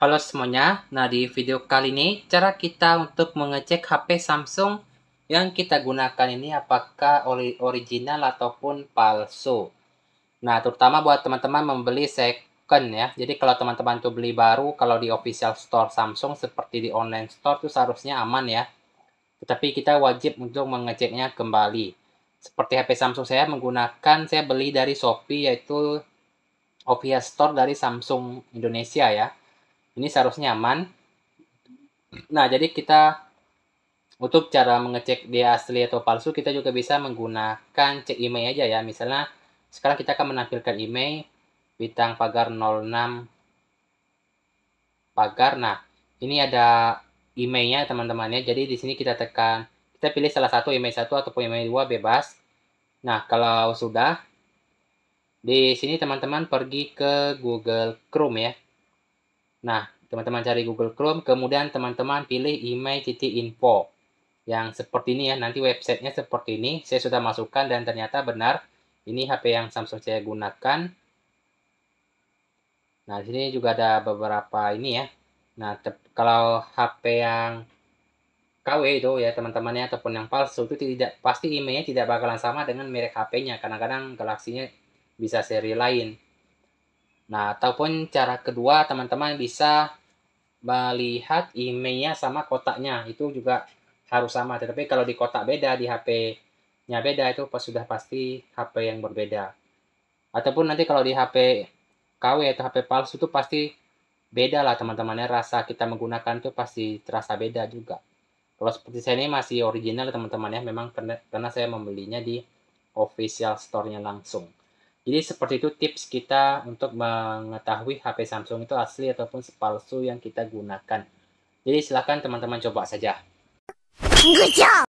Halo semuanya, nah di video kali ini cara kita untuk mengecek HP Samsung yang kita gunakan ini apakah original ataupun palsu. Nah terutama buat teman-teman membeli second ya, jadi kalau teman-teman tuh beli baru, kalau di official store Samsung seperti di online store tuh seharusnya aman ya. Tetapi kita wajib untuk mengeceknya kembali. Seperti HP Samsung saya menggunakan, saya beli dari Shopee yaitu official store dari Samsung Indonesia ya ini seharusnya aman. Nah, jadi kita untuk cara mengecek dia asli atau palsu, kita juga bisa menggunakan cek email aja ya. Misalnya, sekarang kita akan menampilkan email bintang pagar 06 pagar. Nah, ini ada emailnya teman-temannya. Jadi di sini kita tekan, kita pilih salah satu email satu ataupun email dua bebas. Nah, kalau sudah, di sini teman-teman pergi ke Google Chrome ya. Nah, teman-teman cari Google Chrome, kemudian teman-teman pilih email.info yang seperti ini ya, nanti websitenya seperti ini, saya sudah masukkan dan ternyata benar, ini HP yang Samsung saya gunakan. Nah, di sini juga ada beberapa ini ya. Nah, kalau HP yang KW itu ya teman-temannya ataupun yang palsu itu tidak pasti emailnya tidak bakalan sama dengan merek HP-nya. Kadang-kadang galaksinya bisa seri lain. Nah, ataupun cara kedua teman-teman bisa melihat emailnya sama kotaknya. Itu juga harus sama. Tetapi kalau di kotak beda, di HP-nya beda, itu sudah pasti HP yang berbeda. Ataupun nanti kalau di HP KW atau HP palsu itu pasti beda lah teman-temannya. Rasa kita menggunakan itu pasti terasa beda juga. Kalau seperti saya ini masih original teman-teman ya. Memang karena, karena saya membelinya di official store-nya langsung. Jadi seperti itu tips kita untuk mengetahui HP Samsung itu asli ataupun palsu yang kita gunakan. Jadi silahkan teman-teman coba saja. Good job!